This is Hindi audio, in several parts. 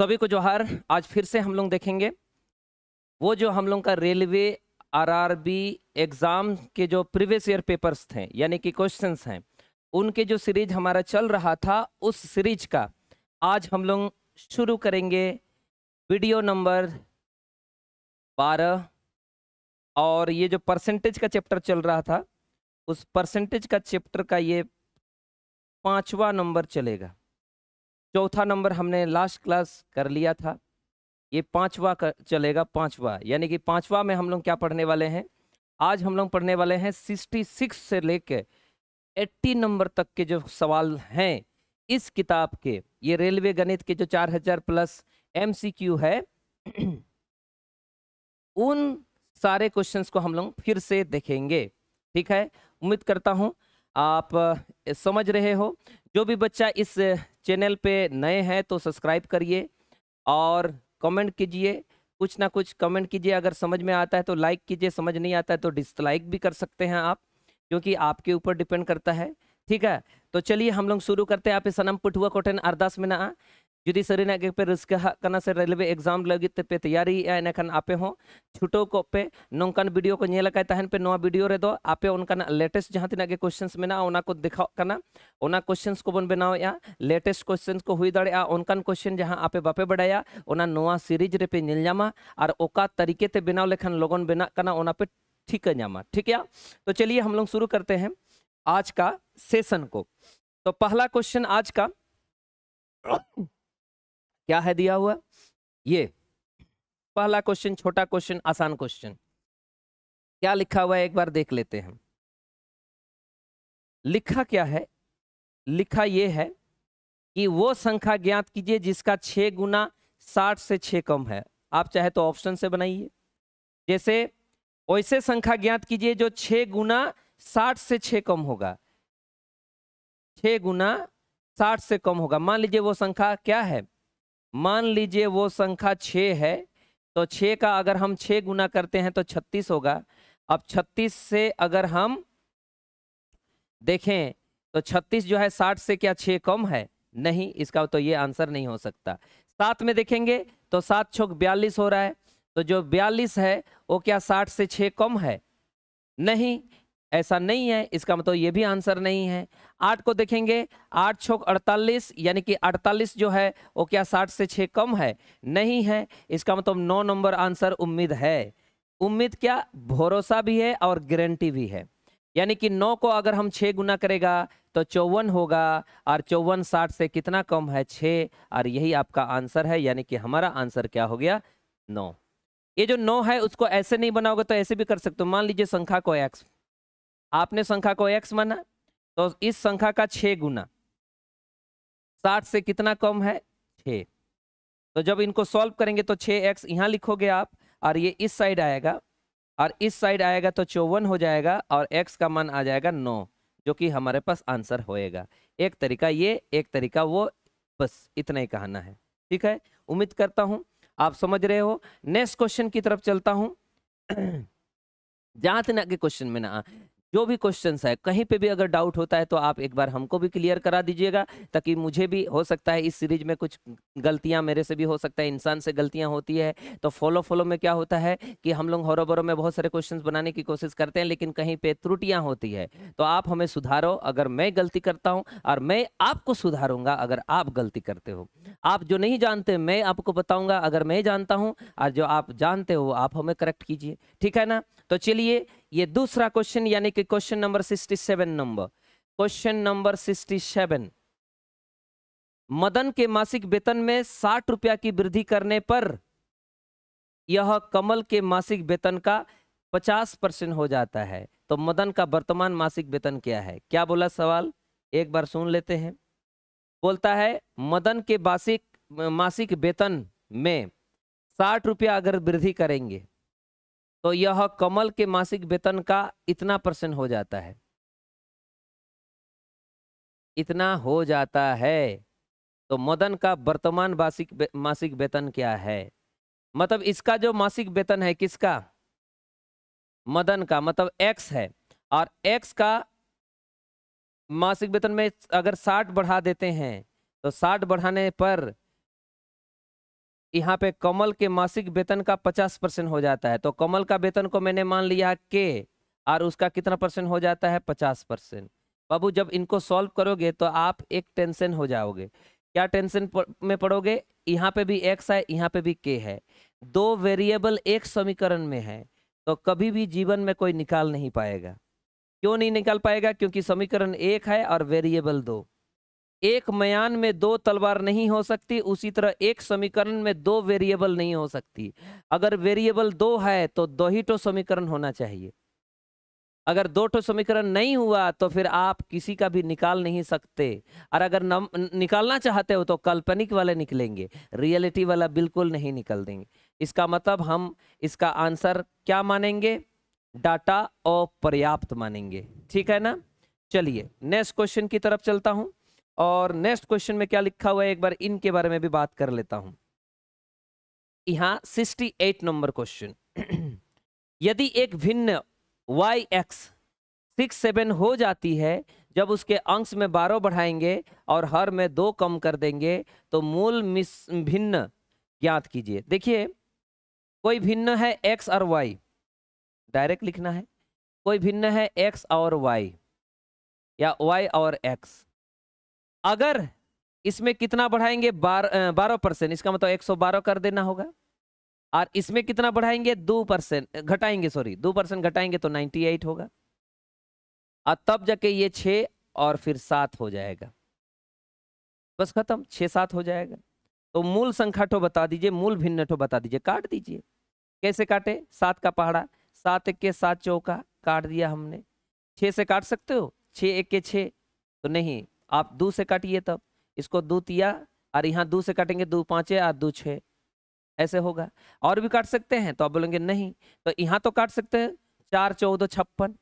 सभी को जोहार आज फिर से हम लोग देखेंगे वो जो हम लोग का रेलवे आरआरबी एग्ज़ाम के जो प्रीवियस ईयर पेपर्स थे यानी कि क्वेश्चंस हैं उनके जो सीरीज हमारा चल रहा था उस सीरीज का आज हम लोग शुरू करेंगे वीडियो नंबर बारह और ये जो परसेंटेज का चैप्टर चल रहा था उस परसेंटेज का चैप्टर का ये पांचवा नंबर चलेगा चौथा नंबर हमने लास्ट क्लास कर लिया था ये पांचवा चलेगा पांचवा यानी कि पांचवा में हम लोग क्या पढ़ने वाले हैं आज हम लोग पढ़ने वाले हैं सिक्सटी सिक्स से लेकर एट्टी नंबर तक के जो सवाल हैं इस किताब के ये रेलवे गणित के जो चार हजार प्लस क्यू है उन सारे क्वेश्चंस को हम लोग फिर से देखेंगे ठीक है उम्मीद करता हूँ आप समझ रहे हो जो भी बच्चा इस चैनल पे नए हैं तो सब्सक्राइब करिए और कमेंट कीजिए कुछ ना कुछ कमेंट कीजिए अगर समझ में आता है तो लाइक कीजिए समझ नहीं आता है तो डिसलाइक भी कर सकते हैं आप क्योंकि आपके ऊपर डिपेंड करता है ठीक है तो चलिए हम लोग शुरू करते हैं आप सनम पुठुआ कोटन अरदास में ना जी सरी ने पे रहा से रेलवे एग्जाम लगे पे तैयारी इनखान आपे हो छुटो को पे नौकान वीडियो को तहन पे नवा वीडियो रे दो आपे लेटेस्ट जहाँ तक क्वेश्चंस में देखा ओना को बन बनाओ लेटेस्ट क्वेश्चंस को हुई दड़ा उनकान क्वेश्चन जहाँ आपे बापे बड़ा सीरीज रे पे और ओका तरीके ते बनाओ लेखान लगन बना पे ठीक नामा ठीक है तो चलिए हम लोग शुरू करते हैं आज का सेशन को तो पहला क्वेश्चन आज का क्या है दिया हुआ ये पहला क्वेश्चन छोटा क्वेश्चन आसान क्वेश्चन क्या लिखा हुआ है एक बार देख लेते हैं लिखा क्या है लिखा ये है कि वो संख्या ज्ञात कीजिए जिसका छः गुना साठ से छः कम है आप चाहे तो ऑप्शन से बनाइए जैसे वैसे संख्या ज्ञात कीजिए जो छः गुना साठ से छः कम होगा छः गुना साठ से कम होगा मान लीजिए वो संख्या क्या है मान लीजिए वो संख्या छः है तो छः का अगर हम छः गुना करते हैं तो छत्तीस होगा अब छत्तीस से अगर हम देखें तो छत्तीस जो है साठ से क्या छः कम है नहीं इसका तो ये आंसर नहीं हो सकता सात में देखेंगे तो सात छोक बयालीस हो रहा है तो जो बयालीस है वो क्या साठ से छः कम है नहीं ऐसा नहीं है इसका मतलब ये भी आंसर नहीं है आठ को देखेंगे आठ छोक अड़तालीस यानी कि अड़तालीस जो है वो क्या साठ से छः कम है नहीं है इसका मतलब नौ नंबर आंसर उम्मीद है उम्मीद क्या भरोसा भी है और गारंटी भी है यानी कि नौ को अगर हम छः गुना करेगा तो चौवन होगा और चौवन साठ से कितना कम है छः और यही आपका आंसर है यानी कि हमारा आंसर क्या हो गया नौ ये जो नौ है उसको ऐसे नहीं बनाओगे तो ऐसे भी कर सकते हो मान लीजिए संख्या को एक्स आपने संख्या को एक्स माना तो इस संख्या का छः गुना साठ से कितना कम है छः तो जब इनको सॉल्व करेंगे तो छः एक्स यहाँ लिखोगे आप और ये इस साइड आएगा और इस साइड आएगा तो चौवन हो जाएगा और x का मान आ जाएगा नौ जो कि हमारे पास आंसर होएगा एक तरीका ये एक तरीका वो बस इतना ही कहना है ठीक है उम्मीद करता हूँ आप समझ रहे हो नेक्स्ट क्वेश्चन की तरफ चलता हूँ जहाँ तक आगे क्वेश्चन में ना जो भी क्वेश्चन है कहीं पे भी अगर डाउट होता है तो आप एक बार हमको भी क्लियर करा दीजिएगा ताकि मुझे भी हो सकता है इस सीरीज में कुछ गलतियां मेरे से भी हो सकता है इंसान से गलतियां होती है तो फॉलो फॉलो में क्या होता है कि हम लोग हरो बरो में बहुत सारे क्वेश्चन बनाने की कोशिश करते हैं लेकिन कहीं पे त्रुटियां होती है तो आप हमें सुधारो अगर मैं गलती करता हूँ और मैं आपको सुधारूंगा अगर आप गलती करते हो आप जो नहीं जानते मैं आपको बताऊंगा अगर मैं जानता हूँ और जो आप जानते हो आप हमें करेक्ट कीजिए ठीक है ना तो चलिए ये दूसरा क्वेश्चन यानी कि question number sixty seven number question number sixty seven Madan के मासिक वेतन में साठ रुपया की वृद्धि करने पर यह कमल के मासिक वेतन का पचास परसेंट हो जाता है तो मदन का वर्तमान मासिक वेतन क्या है क्या बोला सवाल एक बार सुन लेते हैं बोलता है मदन के मासिक मासिक वेतन में साठ रुपया अगर वृद्धि करेंगे तो यह कमल के मासिक वेतन का इतना परसेंट हो जाता है इतना हो जाता है तो मदन का वर्तमान मासिक मासिक वेतन क्या है मतलब इसका जो मासिक वेतन है किसका मदन का मतलब एक्स है और एक्स का मासिक वेतन में अगर साठ बढ़ा देते हैं तो साठ बढ़ाने पर यहाँ पे कमल के मासिक वेतन का पचास परसेंट हो जाता है तो कमल का वेतन को मैंने मान लिया के और उसका कितना परसेंट हो जाता है पचास परसेंट बाबू जब इनको सॉल्व करोगे तो आप एक टेंशन हो जाओगे क्या टेंशन में पड़ोगे यहाँ पे भी एक्स है यहाँ पे भी के है दो वेरिएबल एक समीकरण में है तो कभी भी जीवन में कोई निकाल नहीं पाएगा क्यों नहीं निकाल पाएगा क्योंकि समीकरण एक है और वेरिएबल दो एक मयान में दो तलवार नहीं हो सकती उसी तरह एक समीकरण में दो वेरिएबल नहीं हो सकती अगर वेरिएबल दो है तो दो ही टो समीकरण होना चाहिए अगर दो टो समीकरण नहीं हुआ तो फिर आप किसी का भी निकाल नहीं सकते और अगर नम, निकालना चाहते हो तो काल्पनिक वाले निकलेंगे रियलिटी वाला बिल्कुल नहीं निकल देंगे इसका मतलब हम इसका आंसर क्या मानेंगे डाटा अपर्याप्त मानेंगे ठीक है ना चलिए नेक्स्ट क्वेश्चन की तरफ चलता हूँ और नेक्स्ट क्वेश्चन में क्या लिखा हुआ है एक बार इनके बारे में भी बात कर लेता हूं यहां एट नंबर क्वेश्चन यदि एक भिन्न वाई एक्स सिक्स सेवन हो जाती है जब उसके अंश में बारह बढ़ाएंगे और हर में दो कम कर देंगे तो मूल मिस भिन्न ज्ञात कीजिए देखिए कोई भिन्न है एक्स और वाई डायरेक्ट लिखना है कोई भिन्न है एक्स और वाई या वाई और एक्स अगर इसमें कितना बढ़ाएंगे बार बारह परसेंट इसका मतलब एक सौ बारह कर देना होगा और इसमें कितना बढ़ाएंगे दो परसेंट घटाएंगे सॉरी दो परसेंट घटाएंगे तो नाइन्टी एट होगा और तब जाके ये छः और फिर सात हो जाएगा बस खत्म छः सात हो जाएगा तो मूल संख्याठो बता दीजिए मूल भिन्न ठो बता दीजिए काट दीजिए कैसे काटे सात का पहाड़ा सात एक के सात चौका काट दिया हमने छः से काट सकते हो छः एक के छः तो नहीं आप दो से काटिए तब इसको दो तिया और यहाँ दो से काटेंगे दो पाँचे और दो छः ऐसे होगा और भी काट सकते हैं तो आप बोलेंगे नहीं तो यहाँ तो काट सकते हैं चार चौदह छप्पन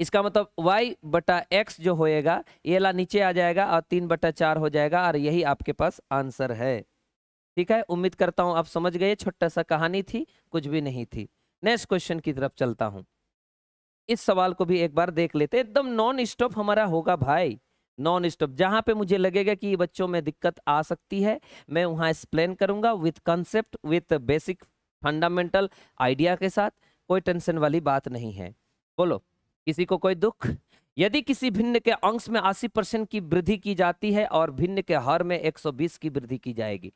इसका मतलब y बटा एक्स जो होएगा ये ला नीचे आ जाएगा और तीन बटा चार हो जाएगा और यही आपके पास आंसर है ठीक है उम्मीद करता हूँ आप समझ गए छोटा सा कहानी थी कुछ भी नहीं थी नेक्स्ट क्वेश्चन की तरफ चलता हूँ इस सवाल को भी एक बार देख लेते एकदम नॉन स्टॉप हमारा होगा भाई नॉन स्टॉप जहाँ पे मुझे लगेगा कि बच्चों में दिक्कत आ सकती है मैं वहाँ एक्सप्लेन करूँगा with concept with basic fundamental idea के साथ कोई टेंशन वाली बात नहीं है बोलो किसी को कोई दुख यदि किसी भिन्न के अंश में 80 परसेंट की वृद्धि की जाती है और भिन्न के हर में 120 की वृद्धि की जाएगी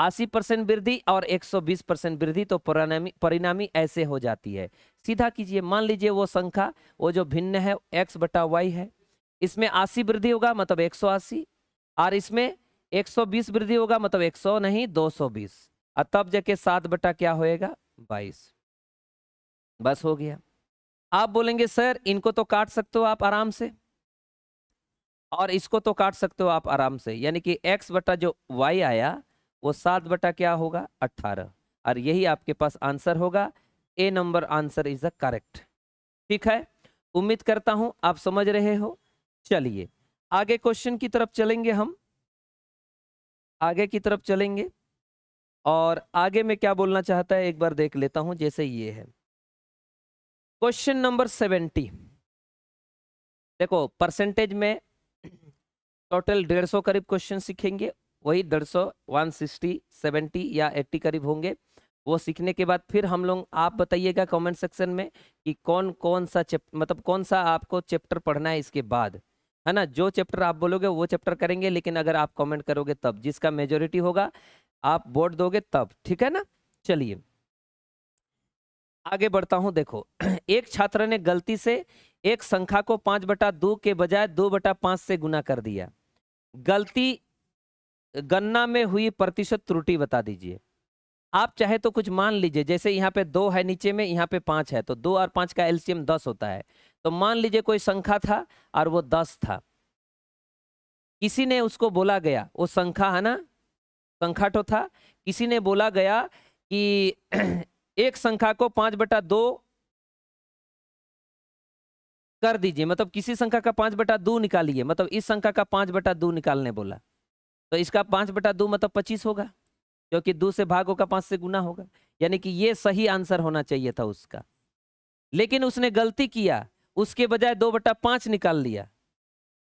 80 परसेंट वृद्धि और 120 परसेंट वृद्धि तो परिणामी परिणामी ऐसे हो जाती है सीधा कीजिए मान लीजिए वो संख्या वो जो भिन्न है एक्स बटा वाई है इसमें अस्सी वृद्धि होगा मतलब एक सौ अस्सी और इसमें एक सौ बीस वृद्धि होगा मतलब एक सौ नहीं दो सौ बीस और तब जाके सात बटा क्या होएगा बाईस बस हो गया आप बोलेंगे सर इनको तो काट सकते हो आप आराम से और इसको तो काट सकते हो आप आराम से यानी कि एक्स बटा जो वाई आया वो सात बटा क्या होगा अट्ठारह और यही आपके पास आंसर होगा A number answer is the correct ठीक है उम्मीद करता हूं आप समझ रहे हो चलिए आगे क्वेश्चन की तरफ चलेंगे हम आगे की तरफ चलेंगे और आगे में क्या बोलना चाहता है एक बार देख लेता हूं जैसे ये है क्वेश्चन नंबर सेवेंटी देखो परसेंटेज में टोटल डेढ़ सौ करीब क्वेश्चन सीखेंगे वही डेढ़ सौ वन सिक्सटी सेवेंटी या एट्टी करीब होंगे वो सीखने के बाद फिर हम लोग आप बताइएगा कमेंट सेक्शन में कि कौन कौन सा चैप मतलब कौन सा आपको चैप्टर पढ़ना है इसके बाद है ना जो चैप्टर आप बोलोगे वो चैप्टर करेंगे लेकिन अगर आप कमेंट करोगे तब जिसका मेजोरिटी होगा आप वोट दोगे तब ठीक है ना चलिए आगे बढ़ता हूं देखो एक छात्र ने गलती से एक संख्या को पाँच बटा दो के बजाय दो बटा से गुना कर दिया गलती गन्ना में हुई प्रतिशत त्रुटि बता दीजिए आप चाहे तो कुछ मान लीजिए जैसे यहाँ पे दो है नीचे में यहाँ पे पाँच है तो दो और पाँच का एल्सियम दस होता है तो मान लीजिए कोई संख्या था और वो दस था किसी ने उसको बोला गया वो संख्या है ना संख्या तो था किसी ने बोला गया कि एक संख्या को पाँच बटा दो कर दीजिए मतलब किसी संख्या का पाँच बटा दो निकालिए मतलब इस संख्या का पाँच बटा दो निकालने बोला तो इसका पाँच बटा दो मतलब पच्चीस होगा क्योंकि दो से भाग होगा पाँच से गुना होगा यानी कि ये सही आंसर होना चाहिए था उसका लेकिन उसने गलती किया उसके बजाय दो बटा पाँच निकाल लिया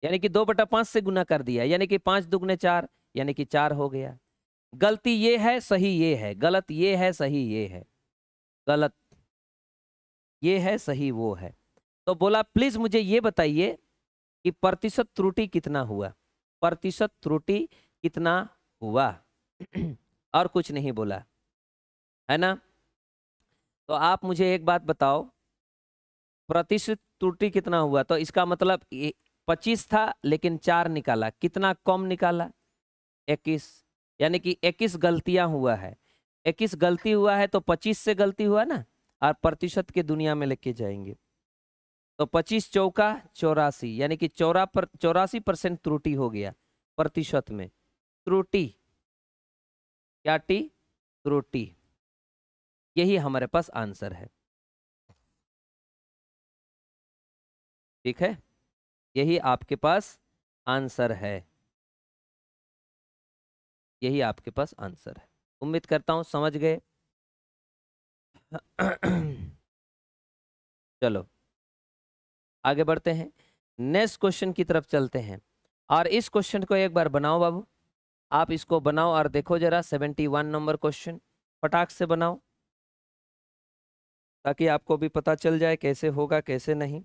यानी कि दो बटा पाँच से गुना कर दिया यानी कि पाँच दुगने चार यानी कि चार हो गया गलती ये है सही ये है गलत ये है सही ये है गलत ये है सही वो है तो बोला प्लीज मुझे ये बताइए कि प्रतिशत त्रुटि कितना हुआ प्रतिशत त्रुटि कितना हुआ और कुछ नहीं बोला है ना तो आप मुझे एक बात बताओ प्रतिशत त्रुटि कितना हुआ तो इसका मतलब पच्चीस था लेकिन चार निकाला कितना कम निकाला इक्कीस यानी कि इक्कीस गलतियां हुआ है इक्कीस गलती हुआ है तो पच्चीस से गलती हुआ ना और प्रतिशत के दुनिया में लेके जाएंगे तो पच्चीस चौका चौरासी यानी कि चौरा पर चौरासी परसेंट त्रुटि हो गया प्रतिशत में त्रुटि क्या टी रोटी यही हमारे पास आंसर है ठीक है यही आपके पास आंसर है यही आपके पास आंसर है उम्मीद करता हूं समझ गए चलो आगे बढ़ते हैं नेक्स्ट क्वेश्चन की तरफ चलते हैं और इस क्वेश्चन को एक बार बनाओ बाबू आप इसको बनाओ और देखो जरा सेवेंटी वन नंबर क्वेश्चन पटाख से बनाओ ताकि आपको भी पता चल जाए कैसे होगा कैसे नहीं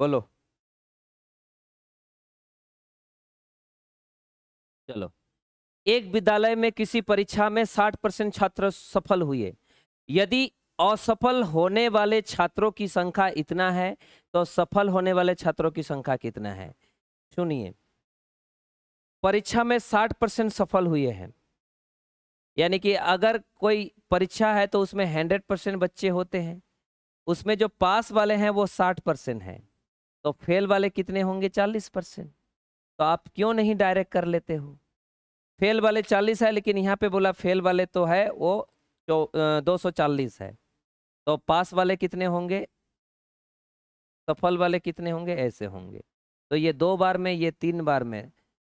बोलो चलो एक विद्यालय में किसी परीक्षा में 60 परसेंट छात्र सफल हुए यदि असफल होने वाले छात्रों की संख्या इतना है तो सफल होने वाले छात्रों की संख्या कितना है सुनिए परीक्षा में 60 परसेंट सफल हुए हैं यानी कि अगर कोई परीक्षा है तो उसमें 100 परसेंट बच्चे होते हैं उसमें जो पास वाले हैं वो 60 परसेंट हैं तो फेल वाले कितने होंगे 40 परसेंट तो आप क्यों नहीं डायरेक्ट कर लेते हो फेल वाले चालीस है लेकिन यहाँ पे बोला फेल वाले तो है वो जो दो सौ चालीस है तो पास वाले कितने होंगे सफल वाले कितने होंगे ऐसे होंगे तो ये दो बार में ये तीन बार में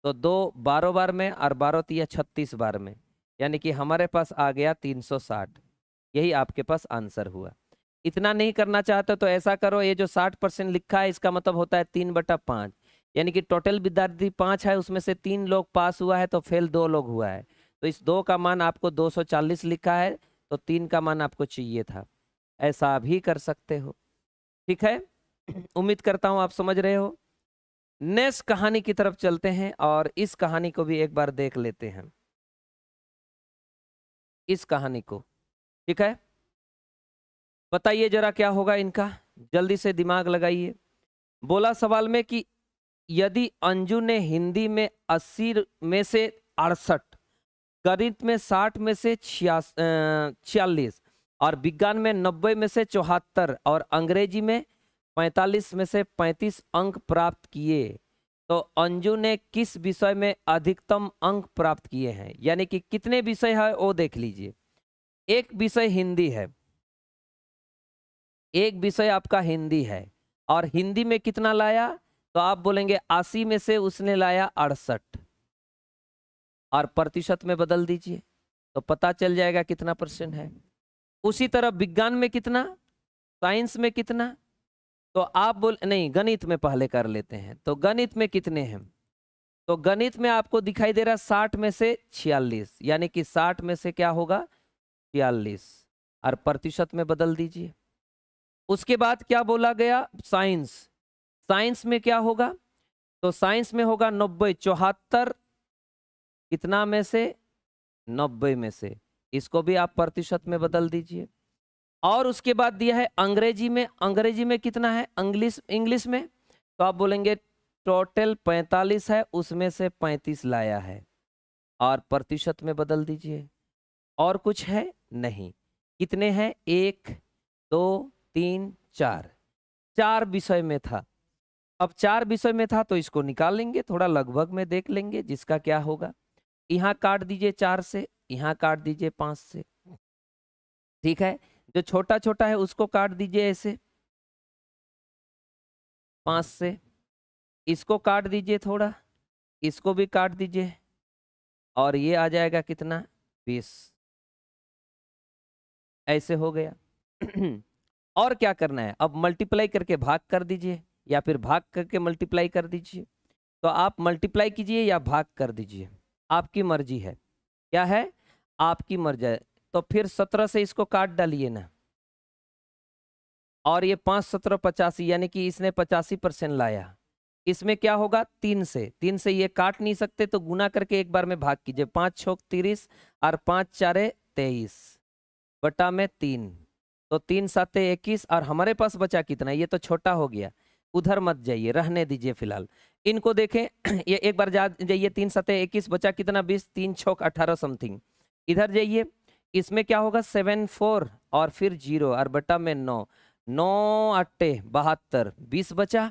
तो दो बारह बार में और बारह तीया छत्तीस बार में यानी कि हमारे पास आ गया तीन सौ साठ यही आपके पास आंसर हुआ इतना नहीं करना चाहते तो ऐसा करो ये जो साठ परसेंट लिखा है इसका मतलब होता है तीन बटा पाँच यानी कि टोटल विद्यार्थी पाँच है उसमें से तीन लोग पास हुआ है तो फेल दो लोग हुआ है तो इस दो का मान आपको 240 लिखा है तो तीन का मान आपको चाहिए था ऐसा भी कर सकते हो ठीक है उम्मीद करता हूँ आप समझ रहे हो नेक्स्ट कहानी की तरफ चलते हैं और इस कहानी को भी एक बार देख लेते हैं इस कहानी को ठीक है बताइए जरा क्या होगा इनका जल्दी से दिमाग लगाइए बोला सवाल में कि यदि अंजू ने हिंदी में अस्सी में से अड़सठ गणित में साठ में से छियालीस और विज्ञान में नब्बे में से चौहत्तर और अंग्रेजी में पैंतालीस में से पैंतीस अंक प्राप्त किए तो अंजू ने किस विषय में अधिकतम अंक प्राप्त किए हैं यानी कि कितने विषय है वो देख लीजिए एक विषय हिंदी है एक विषय आपका हिंदी है और हिंदी में कितना लाया तो आप बोलेंगे अस्सी में से उसने लाया अड़सठ और प्रतिशत में बदल दीजिए तो पता चल जाएगा कितना परसेंट है उसी तरह विज्ञान में कितना साइंस में कितना तो आप बोल नहीं गणित में पहले कर लेते हैं तो गणित में कितने हैं तो गणित में आपको दिखाई दे रहा साठ में से छियालीस यानी कि साठ में से क्या होगा छियालीस और प्रतिशत में बदल दीजिए उसके बाद क्या बोला गया साइंस साइंस में क्या होगा तो साइंस में होगा नब्बे चौहत्तर कितना में से नब्बे में से इसको भी आप प्रतिशत में बदल दीजिए और उसके बाद दिया है अंग्रेजी में अंग्रेजी में कितना है इंग्लिश इंग्लिश में तो आप बोलेंगे टोटल पैंतालीस है उसमें से पैंतीस लाया है और प्रतिशत में बदल दीजिए और कुछ है नहीं कितने हैं एक दो तीन चार चार विषय में था अब चार विषय में था तो इसको निकाल लेंगे थोड़ा लगभग में देख लेंगे जिसका क्या होगा यहाँ काट दीजिए चार से यहाँ काट दीजिए पाँच से ठीक है जो छोटा छोटा है उसको काट दीजिए ऐसे पाँच से इसको काट दीजिए थोड़ा इसको भी काट दीजिए और ये आ जाएगा कितना बीस ऐसे हो गया और क्या करना है अब मल्टीप्लाई करके भाग कर दीजिए या फिर भाग करके मल्टीप्लाई कर दीजिए तो आप मल्टीप्लाई कीजिए या भाग कर दीजिए आपकी मर्जी है क्या है आपकी मर्जी है तो फिर सत्रह से इसको काट डालिए ना और ये पाँच सत्रह पचासी यानी कि इसने पचासी परसेंट लाया इसमें क्या होगा तीन से तीन से ये काट नहीं सकते तो गुना करके एक बार में भाग कीजिए पाँच छोक तीस और पाँच चारे तेईस बटा में तीन तो तीन सात इक्कीस और हमारे पास बचा कितना ये तो छोटा हो गया उधर मत जाइए रहने दीजिए फिलहाल इनको देखें ये एक बार जा जाइए तीन सतह इक्कीस बचा कितना बीस तीन छोक अठारह समथिंग इधर जाइए इसमें क्या होगा सेवन फोर और फिर जीरो और बटा में नौ नौ अट्टे बहत्तर बीस बचा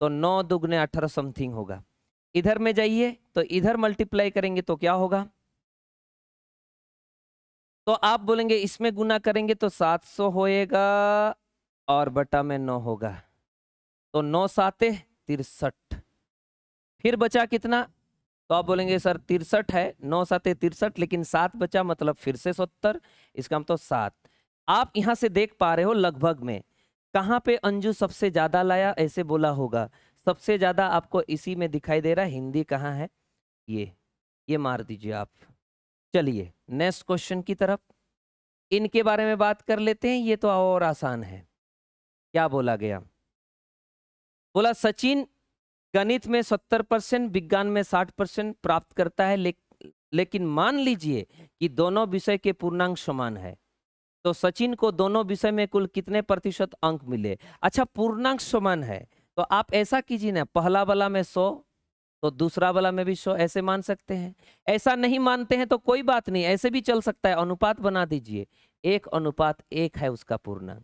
तो नौ दुगने अठारह समथिंग होगा इधर में जाइए तो इधर मल्टीप्लाई करेंगे तो क्या होगा तो आप बोलेंगे इसमें गुना करेंगे तो सात सौ होएगा और बटा में नौ होगा तो नौ साते तिरसठ फिर बचा कितना तो आप बोलेंगे सर तिरसठ है नौ साते तिरसठ लेकिन सात बचा मतलब फिर से सत्तर इसका मतलब तो सात आप यहां से देख पा रहे हो लगभग में कहाँ पे अंजू सबसे ज़्यादा लाया ऐसे बोला होगा सबसे ज़्यादा आपको इसी में दिखाई दे रहा हिंदी कहाँ है ये ये मार दीजिए आप चलिए नेक्स्ट क्वेश्चन की तरफ इनके बारे में बात कर लेते हैं ये तो और आसान है क्या बोला गया बोला सचिन गणित में सत्तर परसेंट विज्ञान में साठ परसेंट प्राप्त करता है ले, लेकिन मान लीजिए कि दोनों विषय के पूर्णांक समान है तो सचिन को दोनों विषय में कुल कितने प्रतिशत अंक मिले अच्छा पूर्णांक समान है तो आप ऐसा कीजिए ना पहला वाला में सौ तो दूसरा वाला में भी सौ ऐसे मान सकते हैं ऐसा नहीं मानते हैं तो कोई बात नहीं ऐसे भी चल सकता है अनुपात बना दीजिए एक अनुपात एक है उसका पूर्णांक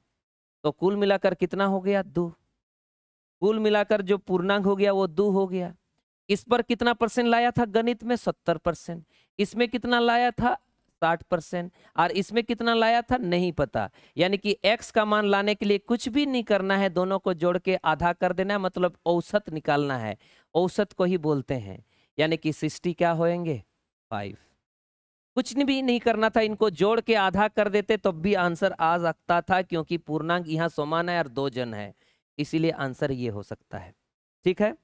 तो कुल मिलाकर कितना हो गया दो कुल मिलाकर जो पूर्णांग हो गया वो दो हो गया इस पर कितना परसेंट लाया था गणित में सत्तर परसेंट इसमें कितना लाया था साठ परसेंट और इसमें कितना लाया था नहीं पता यानी कि एक्स का मान लाने के लिए कुछ भी नहीं करना है दोनों को जोड़ के आधा कर देना है मतलब औसत निकालना है औसत को ही बोलते हैं यानी कि सिक्सटी क्या होएंगे फाइव कुछ भी नहीं करना था इनको जोड़ के आधा कर देते तब तो भी आंसर आ सकता था क्योंकि पूर्णांक यहाँ समान है और दो जन है इसीलिए आंसर ये हो सकता है ठीक है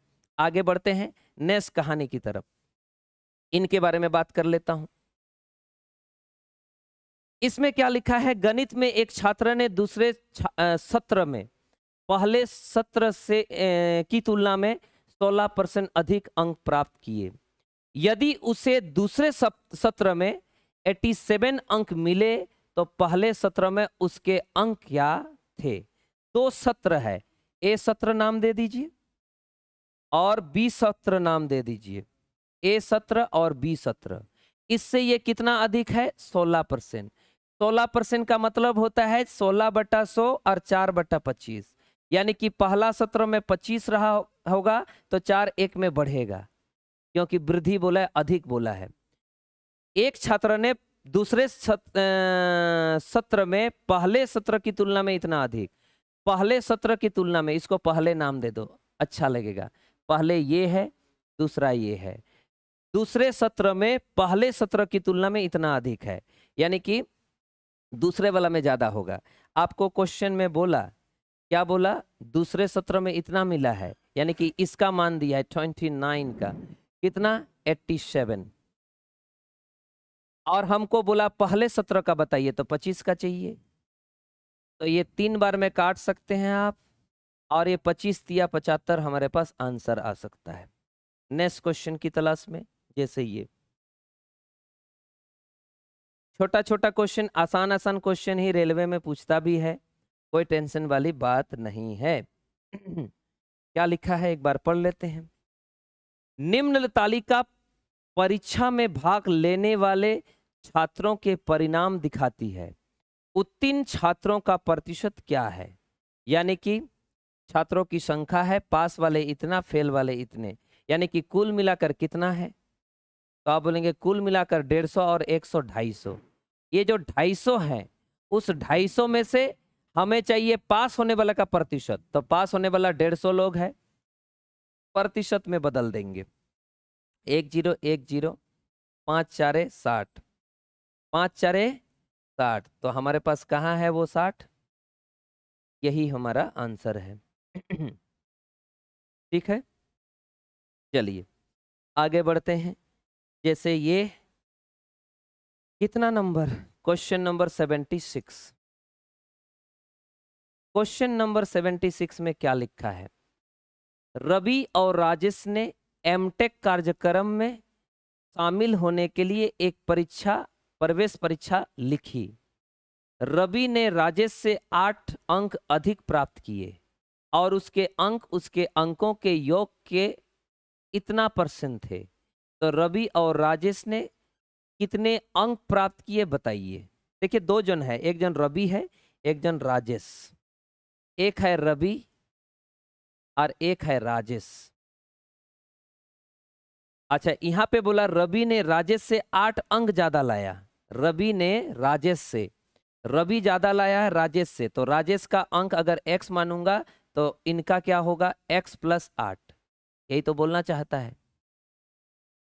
आगे बढ़ते हैं नेस कहानी की तरफ इनके बारे में बात कर लेता हूं इसमें क्या लिखा है गणित में एक छात्र ने दूसरे सत्र में पहले सत्र से ए, की तुलना में 16 परसेंट अधिक अंक प्राप्त किए यदि उसे दूसरे सत्र में 87 अंक मिले तो पहले सत्र में उसके अंक क्या थे दो सत्र है ए सत्र नाम दे दीजिए और बी सत्र नाम दे दीजिए ए सत्र और बी सत्र इससे ये कितना अधिक है सोलह परसेंट सोलह परसेंट का मतलब होता है सोलह बटा सौ और चार बटा पच्चीस यानी कि पहला सत्र में पच्चीस रहा होगा तो चार एक में बढ़ेगा क्योंकि वृद्धि बोला है अधिक बोला है एक छात्र ने दूसरे सत्र में पहले सत्र की तुलना में इतना अधिक पहले सत्र की तुलना में इसको पहले नाम दे दो अच्छा लगेगा पहले ये है दूसरा ये है दूसरे सत्र में पहले सत्र की तुलना में इतना अधिक है यानी कि दूसरे वाला में ज़्यादा होगा आपको क्वेश्चन में बोला क्या बोला दूसरे सत्र में इतना मिला है यानी कि इसका मान दिया है ट्वेंटी नाइन का कितना एट्टी सेवन और हमको बोला पहले सत्र का बताइए तो पच्चीस का चाहिए तो ये तीन बार में काट सकते हैं आप और ये पच्चीस या पचहत्तर हमारे पास आंसर आ सकता है नेक्स्ट क्वेश्चन की तलाश में जैसे ये छोटा छोटा क्वेश्चन आसान आसान क्वेश्चन ही रेलवे में पूछता भी है कोई टेंशन वाली बात नहीं है क्या लिखा है एक बार पढ़ लेते हैं निम्न तालिका परीक्षा में भाग लेने वाले छात्रों के परिणाम दिखाती है उत्तीर्ण छात्रों का प्रतिशत क्या है यानी कि छात्रों की संख्या है पास वाले इतना फेल वाले इतने यानी कि कुल मिलाकर कितना है तो आप बोलेंगे कुल मिलाकर डेढ़ सौ और एक सौ ढाई सौ ये जो ढाई सौ है उस ढाई सौ में से हमें चाहिए पास होने वाला का प्रतिशत तो पास होने वाला डेढ़ सौ लोग है प्रतिशत में बदल देंगे एक जीरो एक जीरो पाँच चारे साठ पाँच चारे साठ तो हमारे पास कहाँ है वो साठ यही हमारा आंसर है ठीक है चलिए आगे बढ़ते हैं जैसे ये कितना number question number seventy six question number seventy six में क्या लिखा है रवि और राजेश ने एमटेक कार्यक्रम में शामिल होने के लिए एक परीक्षा प्रवेश परीक्षा लिखी रवि ने राजेश से आठ अंक अधिक प्राप्त किए और उसके अंक उसके अंकों के योग के इतना परसेंट थे तो रवि और राजेश ने कितने अंक प्राप्त किए बताइए देखिए दो जन है एक जन रवि है एक जन राजेश एक है रवि और एक है राजेश अच्छा यहाँ पे बोला रवि ने राजेश से आठ अंक ज्यादा लाया रवि ने राजेश से रवि ज़्यादा लाया है राजेश से तो राजेश का अंक अगर एक्स मानूंगा तो इनका क्या होगा एक्स प्लस आठ यही तो बोलना चाहता है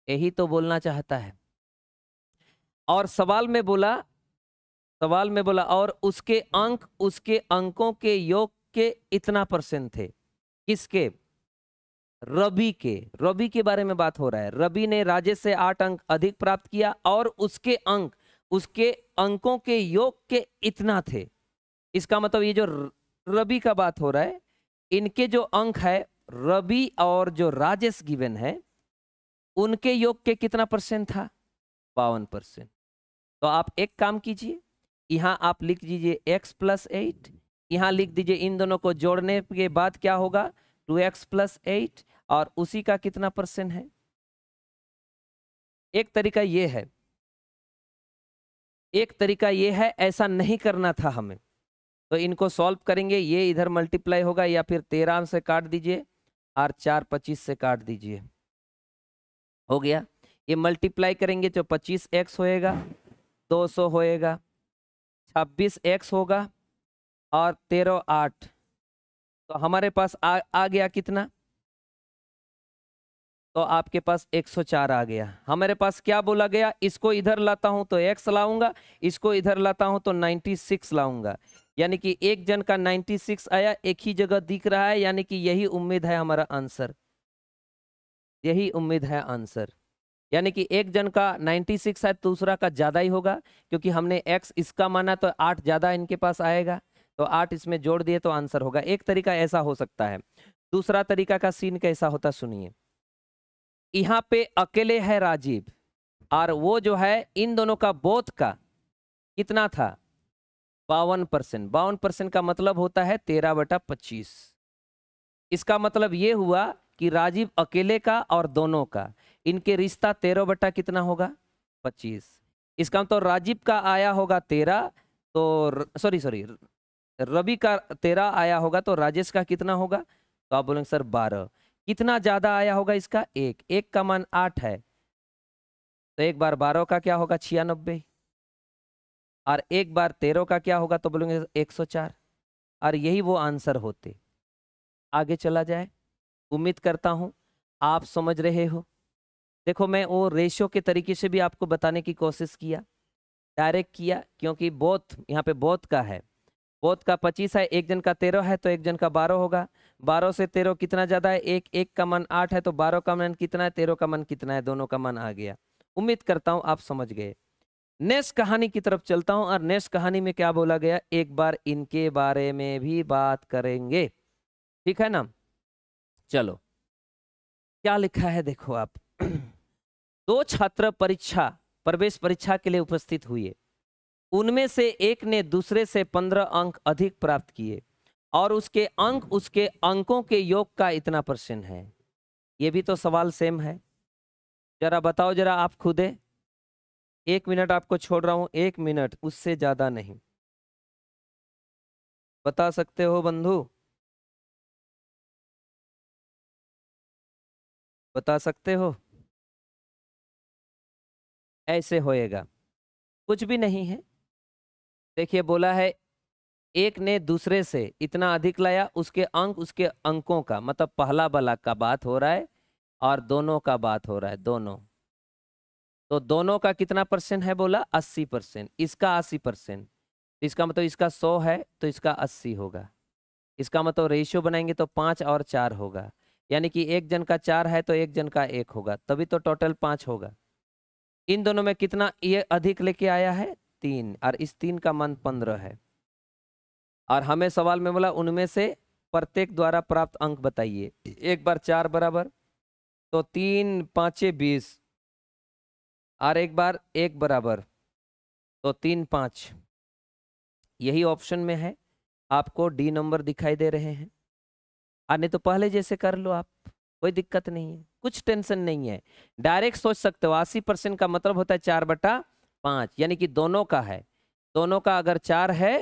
यही तो बोलना चाहता है और सवाल में बोला सवाल में बोला और उसके अंक उसके अंकों के योग के इतना परसेंट थे किसके रवि के रवि के बारे में बात हो रहा है रवि ने राजेश से आठ अंक अधिक प्राप्त किया और उसके अंक उसके अंकों के योग के इतना थे इसका मतलब ये जो रबी का बात हो रहा है इनके जो अंक है रबी और जो राजेश गिवन है उनके योग के कितना परसेंट था बावन परसेंट तो आप एक काम कीजिए यहाँ आप लिख दीजिए एक्स प्लस एट यहाँ लिख दीजिए इन दोनों को जोड़ने के बाद क्या होगा टू एक्स प्लस एट और उसी का कितना परसेंट है एक तरीका ये है एक तरीका ये है ऐसा नहीं करना था हमें तो इनको सॉल्व करेंगे ये इधर मल्टीप्लाई होगा या फिर तेरह से काट दीजिए और चार पच्चीस से काट दीजिए हो गया ये मल्टीप्लाई करेंगे तो पच्चीस एक्स होएगा दो सौ होएगा छब्बीस एक्स होगा और तेरह आठ तो हमारे पास आ, आ गया कितना तो आपके पास 104 आ गया हमारे पास क्या बोला गया इसको इधर लाता हूं तो x लाऊंगा इसको इधर लाता हूं तो 96 लाऊंगा यानी कि एक जन का 96 आया एक ही जगह दिख रहा है यानी कि यही उम्मीद है हमारा आंसर यही उम्मीद है आंसर यानी कि एक जन का 96 है दूसरा का ज़्यादा ही होगा क्योंकि हमने x इसका माना तो आठ ज़्यादा इनके पास आएगा तो आठ इसमें जोड़ दिए तो आंसर होगा एक तरीका ऐसा हो सकता है दूसरा तरीका का सीन कैसा होता सुनिए यहाँ पे अकेले है राजीव और वो जो है इन दोनों का बोध का कितना था बावन परसेंट बावन परसेंट का मतलब होता है तेरह बटा पच्चीस इसका मतलब ये हुआ कि राजीव अकेले का और दोनों का इनके रिश्ता तेरह बटा कितना होगा पच्चीस इसका मतलब राजीव का आया होगा तेरह तो सॉरी सॉरी रवि का तेरह आया होगा तो राजेश का कितना होगा तो आप बोलेंगे सर बारह कितना ज़्यादा आया होगा इसका एक एक का मान आठ है तो एक बार बारह का क्या होगा छियानबे और एक बार तेरह का क्या होगा तो बोलेंगे एक सौ चार और यही वो आंसर होते आगे चला जाए उम्मीद करता हूँ आप समझ रहे हो देखो मैं वो रेशो के तरीके से भी आपको बताने की कोशिश किया डायरेक्ट किया क्योंकि बहुत यहाँ पे बहुत का है बोध का पच्चीस है एक जन का तेरह है तो एक जन का बारह होगा बारह से तेरह कितना ज़्यादा है एक एक का मन आठ है तो बारह का मन कितना है तेरह का मन कितना है दोनों का मन आ गया उम्मीद करता हूँ आप समझ गए नेक्स्ट कहानी की तरफ चलता हूँ और नेक्स्ट कहानी में क्या बोला गया एक बार इनके बारे में भी बात करेंगे ठीक है ना चलो क्या लिखा है देखो आप दो छात्र परीक्षा प्रवेश परीक्षा के लिए उपस्थित हुए उनमें से एक ने दूसरे से पंद्रह अंक अधिक प्राप्त किए और उसके अंक उसके अंकों के योग का इतना प्रश्न है ये भी तो सवाल सेम है जरा बताओ जरा आप खुदे एक मिनट आपको छोड़ रहा हूँ एक मिनट उससे ज़्यादा नहीं बता सकते हो बंधु बता सकते हो ऐसे होएगा कुछ भी नहीं है देखिए बोला है एक ने दूसरे से इतना अधिक लाया उसके अंक उसके अंकों का मतलब पहला बला का बात हो रहा है और दोनों का बात हो रहा है दोनों तो दोनों का कितना परसेंट है बोला अस्सी परसेंट इसका अस्सी परसेंट तो इसका मतलब इसका सौ है तो इसका अस्सी होगा इसका मतलब रेशियो बनाएंगे तो पाँच और चार होगा यानी कि एक जन का चार है तो एक जन का एक होगा तभी तो टोटल पाँच होगा इन दोनों में कितना ये अधिक लेके आया है तीन और इस तीन का मान पंद्रह है और हमें सवाल में बोला उनमें से प्रत्येक द्वारा प्राप्त अंक बताइए एक बार चार बराबर तो तीन पाँचे बीस और एक बार एक बराबर तो तीन पाँच यही ऑप्शन में है आपको डी नंबर दिखाई दे रहे हैं और नहीं तो पहले जैसे कर लो आप कोई दिक्कत नहीं है कुछ टेंशन नहीं है डायरेक्ट सोच सकते हो अस्सी परसेंट का मतलब होता है चार बटा पाँच यानी कि दोनों का है दोनों का अगर चार है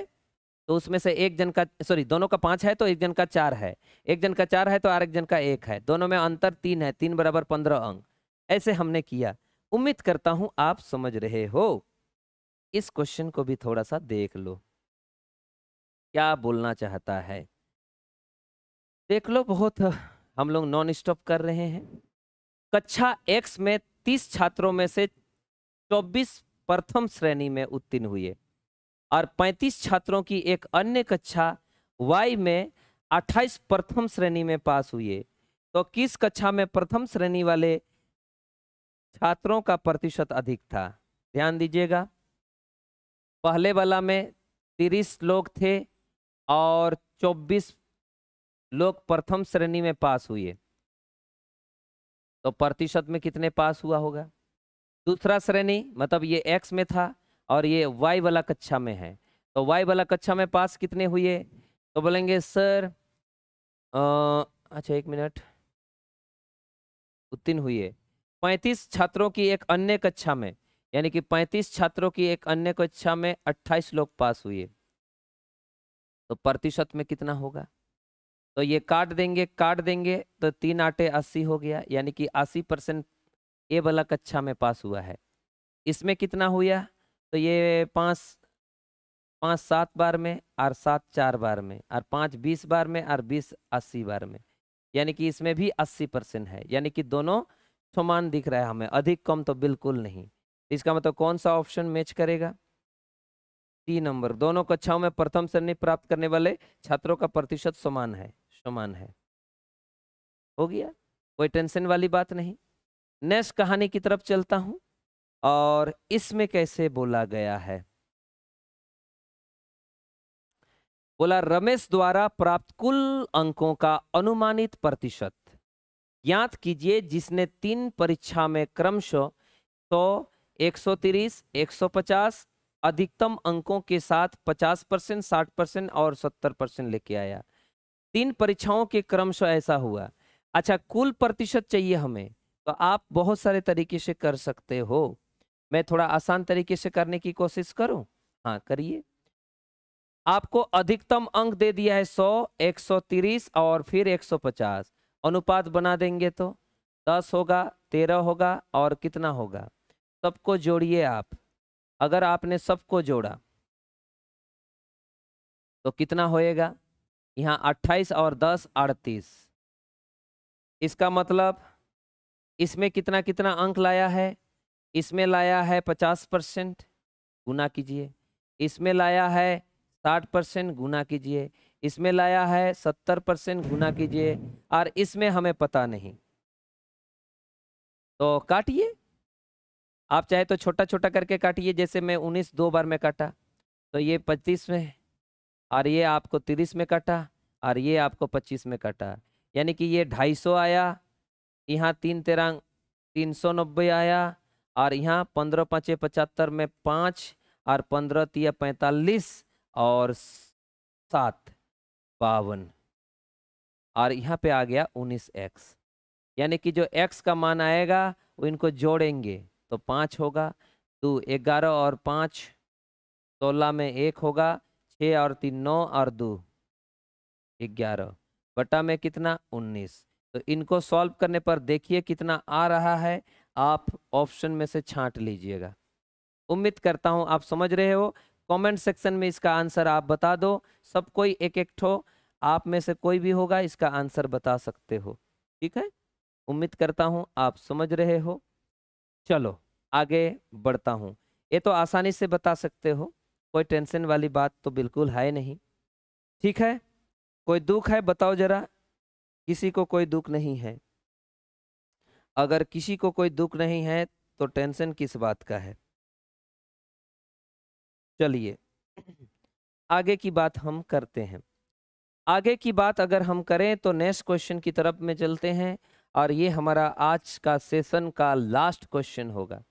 तो उसमें से एक जन का सॉरी दोनों का पाँच है तो एक जन का चार है एक जन का चार है तो आर एक जन का एक है दोनों में अंतर तीन है तीन बराबर पंद्रह अंक ऐसे हमने किया उम्मीद करता हूँ आप समझ रहे हो इस क्वेश्चन को भी थोड़ा सा देख लो क्या बोलना चाहता है देख लो बहुत हम लोग नॉन स्टॉप कर रहे हैं कक्षा एक्स में तीस छात्रों में से चौबीस प्रथम श्रेणी में उत्तीर्ण हुए और 35 छात्रों की एक अन्य कक्षा वाई में 28 प्रथम श्रेणी में पास हुए तो किस कक्षा में प्रथम श्रेणी वाले छात्रों का प्रतिशत अधिक था ध्यान दीजिएगा पहले वाला में तिरस लोग थे और 24 लोग प्रथम श्रेणी में पास हुए तो प्रतिशत में कितने पास हुआ होगा दूसरा श्रेणी मतलब ये एक्स में था और ये वाई वाला कक्षा में है तो वाई वाला कक्षा में पास कितने हुए तो बोलेंगे सर अच्छा एक मिनट उत्तीर्ण हुए पैंतीस छात्रों की एक अन्य कक्षा में यानी कि पैंतीस छात्रों की एक अन्य कक्षा में अट्ठाईस लोग पास हुए तो प्रतिशत में कितना होगा तो ये काट देंगे काट देंगे तो तीन आटे अस्सी हो गया यानी कि अस्सी परसेंट ए वाला कक्षा में पास हुआ है इसमें कितना हुआ तो ये पाँच पाँच सात बार में और सात चार बार में और पाँच बीस बार में और बीस अस्सी बार में यानी कि इसमें भी अस्सी परसेंट है यानी कि दोनों समान दिख रहा है हमें अधिक कम तो बिल्कुल नहीं इसका मतलब कौन सा ऑप्शन मैच करेगा तीन नंबर दोनों कक्षाओं में प्रथम श्रेणी प्राप्त करने वाले छात्रों का प्रतिशत समान है समान है हो गया कोई टेंशन वाली बात नहीं नेक्स्ट कहानी की तरफ चलता हूं और इसमें कैसे बोला गया है बोला रमेश द्वारा प्राप्त कुल अंकों का अनुमानित प्रतिशत ज्ञात कीजिए जिसने तीन परीक्षा में क्रमशः तो एक सौ सौ पचास अधिकतम अंकों के साथ पचास परसेंट साठ परसेंट और सत्तर परसेंट लेके आया तीन परीक्षाओं के क्रमशः ऐसा हुआ अच्छा कुल प्रतिशत चाहिए हमें तो आप बहुत सारे तरीके से कर सकते हो मैं थोड़ा आसान तरीके से करने की कोशिश करूं हाँ करिए आपको अधिकतम अंक दे दिया है 100 130 और फिर 150 अनुपात बना देंगे तो 10 होगा 13 होगा और कितना होगा सबको जोड़िए आप अगर आपने सबको जोड़ा तो कितना होएगा यहाँ 28 और 10 38 इसका मतलब इसमें कितना कितना अंक लाया है इसमें लाया है पचास परसेंट गुना कीजिए इसमें लाया है साठ परसेंट गुना कीजिए इसमें लाया है सत्तर परसेंट गुना कीजिए और इसमें हमें पता नहीं तो काटिए आप चाहे तो छोटा छोटा करके काटिए जैसे मैं उन्नीस दो बार में काटा तो ये पच्चीस में और ये आपको तीस में काटा और ये आपको पच्चीस में काटा यानी कि ये ढाई सौ आया यहाँ तीन तेरह तीन सौ नब्बे आया और यहाँ पंद्रह पाँचे पचहत्तर में पाँच और पंद्रह तीय पैंतालीस और सात बावन और यहाँ पे आ गया उन्नीस एक्स यानी कि जो एक्स का मान आएगा वो इनको जोड़ेंगे तो पाँच होगा दो ग्यारह और पाँच सोलह में एक होगा छः और तीन नौ और दो ग्यारह बटा में कितना उन्नीस तो इनको सॉल्व करने पर देखिए कितना आ रहा है आप ऑप्शन में से छांट लीजिएगा उम्मीद करता हूँ आप समझ रहे हो कमेंट सेक्शन में इसका आंसर आप बता दो सब कोई एक एक ठो आप में से कोई भी होगा इसका आंसर बता सकते हो ठीक है उम्मीद करता हूँ आप समझ रहे हो चलो आगे बढ़ता हूँ ये तो आसानी से बता सकते हो कोई टेंशन वाली बात तो बिल्कुल है नहीं ठीक है कोई दुख है बताओ जरा किसी को कोई दुख नहीं है अगर किसी को कोई दुख नहीं है तो टेंशन किस बात का है चलिए आगे की बात हम करते हैं आगे की बात अगर हम करें तो नेक्स्ट क्वेश्चन की तरफ में चलते हैं और ये हमारा आज का सेशन का लास्ट क्वेश्चन होगा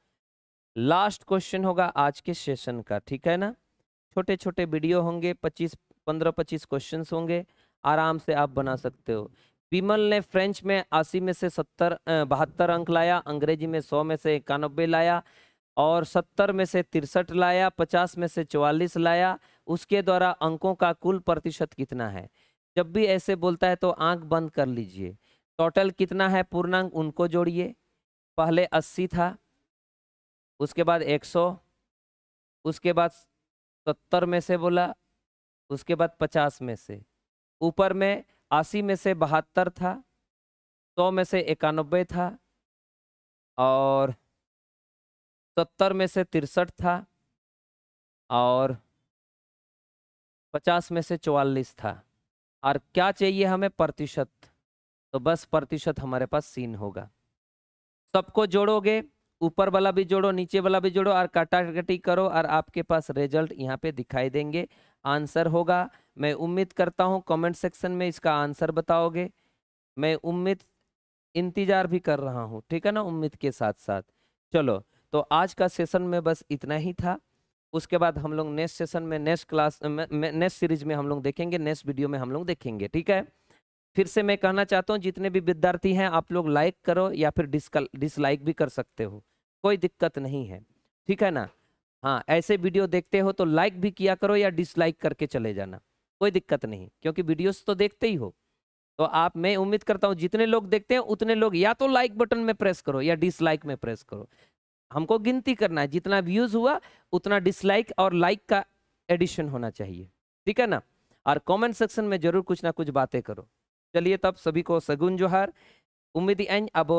लास्ट क्वेश्चन होगा आज के सेशन का ठीक है ना छोटे छोटे वीडियो होंगे 25 15 25 क्वेश्चंस होंगे आराम से आप बना सकते हो विमल ने फ्रेंच में अस्सी में से सत्तर बहत्तर अंक लाया अंग्रेजी में सौ में से इक्यानबे लाया और सत्तर में से तिरसठ लाया पचास में से चौवालीस लाया उसके द्वारा अंकों का कुल प्रतिशत कितना है जब भी ऐसे बोलता है तो आंख बंद कर लीजिए टोटल कितना है पूर्णांक उनको जोड़िए पहले अस्सी था उसके बाद एक सौ उसके बाद सत्तर में से बोला उसके बाद पचास में से ऊपर में अस्सी में से बहत्तर था सौ में से इक्यानबे था और सत्तर में से तिरसठ था और पचास में से चौवालीस था और क्या चाहिए हमें प्रतिशत तो बस प्रतिशत हमारे पास सीन होगा सबको जोड़ोगे ऊपर वाला भी जोड़ो नीचे वाला भी जोड़ो और कटाकटी करो और आपके पास रिजल्ट यहाँ पे दिखाई देंगे आंसर होगा मैं उम्मीद करता हूँ कमेंट सेक्शन में इसका आंसर बताओगे मैं उम्मीद इंतज़ार भी कर रहा हूँ ठीक है ना उम्मीद के साथ साथ चलो तो आज का सेशन में बस इतना ही था उसके बाद हम लोग नेक्स्ट सेशन में नेक्स्ट क्लास नेक्स्ट सीरीज में हम लोग देखेंगे नेक्स्ट वीडियो में हम लोग देखेंगे ठीक है फिर से मैं कहना चाहता हूँ जितने भी विद्यार्थी हैं आप लोग लाइक करो या फिर डिसलाइक भी कर सकते हो कोई दिक्कत नहीं है ठीक है ना हाँ ऐसे वीडियो देखते हो तो लाइक भी किया करो या डिसलाइक करके चले जाना कोई दिक्कत नहीं क्योंकि वीडियोस तो देखते ही हो तो आप मैं उम्मीद करता हूँ जितने लोग देखते हैं उतने लोग या तो लाइक बटन में प्रेस करो या डिसलाइक में प्रेस करो हमको गिनती करना है जितना व्यूज हुआ उतना डिसलाइक और लाइक का एडिशन होना चाहिए ठीक है ना और कमेंट सेक्शन में जरूर कुछ ना कुछ बातें करो चलिए तब सभी को सगुन जोहार उम्मीद अब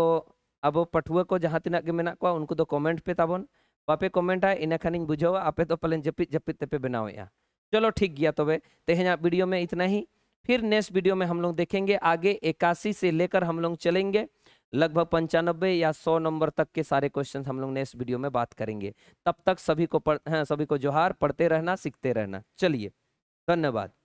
अब पठुआ को जहाँ तीना के मेना उनको तो कॉमेंट पे ताबन बापे कमेंट है इन्हें खानी बुझा आपे तो पलें जपित जपित तेपे बनाओया चलो ठीक गया तो वे तो वीडियो में इतना ही फिर नेक्स्ट वीडियो में हम लोग देखेंगे आगे इक्यासी से लेकर हम लोग चलेंगे लगभग पंचानबे या सौ नंबर तक के सारे क्वेश्चन हम लोग नेक्स्ट वीडियो में बात करेंगे तब तक सभी को पढ़ हाँ, सभी को जोहार पढ़ते रहना सीखते रहना चलिए धन्यवाद